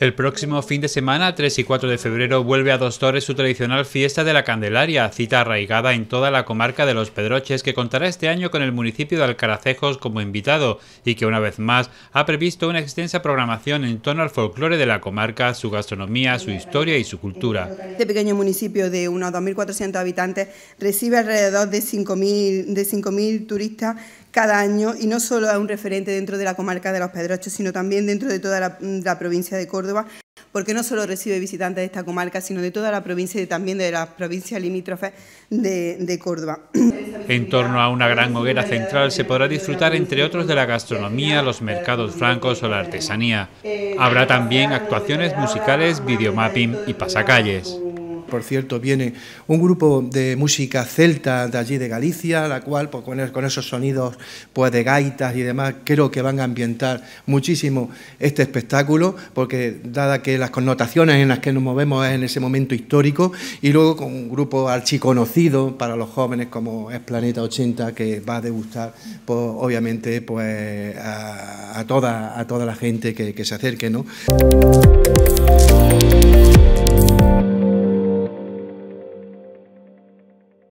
El próximo fin de semana, 3 y 4 de febrero, vuelve a Dos Torres su tradicional fiesta de la Candelaria, cita arraigada en toda la comarca de Los Pedroches, que contará este año con el municipio de Alcaracejos como invitado y que una vez más ha previsto una extensa programación en torno al folclore de la comarca, su gastronomía, su historia y su cultura. Este pequeño municipio de unos 2.400 habitantes recibe alrededor de 5.000 de turistas cada año y no solo a un referente dentro de la comarca de Los Pedroches, sino también dentro de toda la, mm, provincia de Córdoba, porque no solo recibe visitantes de esta comarca, sino de toda la provincia y también de las provincias limítrofes de, Córdoba. En torno a una gran hoguera central se podrá disfrutar, entre otros, de la gastronomía, los mercados francos o la artesanía. Habrá también actuaciones musicales, videomapping y pasacalles por cierto, viene un grupo de música celta de allí de Galicia, la cual pues, con, esos sonidos pues, de gaitas y demás creo que van a ambientar muchísimo este espectáculo, porque dada que las connotaciones en las que nos movemos es en ese momento histórico, y luego con un grupo archiconocido para los jóvenes como es Planeta 80, que va a degustar pues, obviamente pues, a, toda, a toda la gente que, que se acerque. ¿no?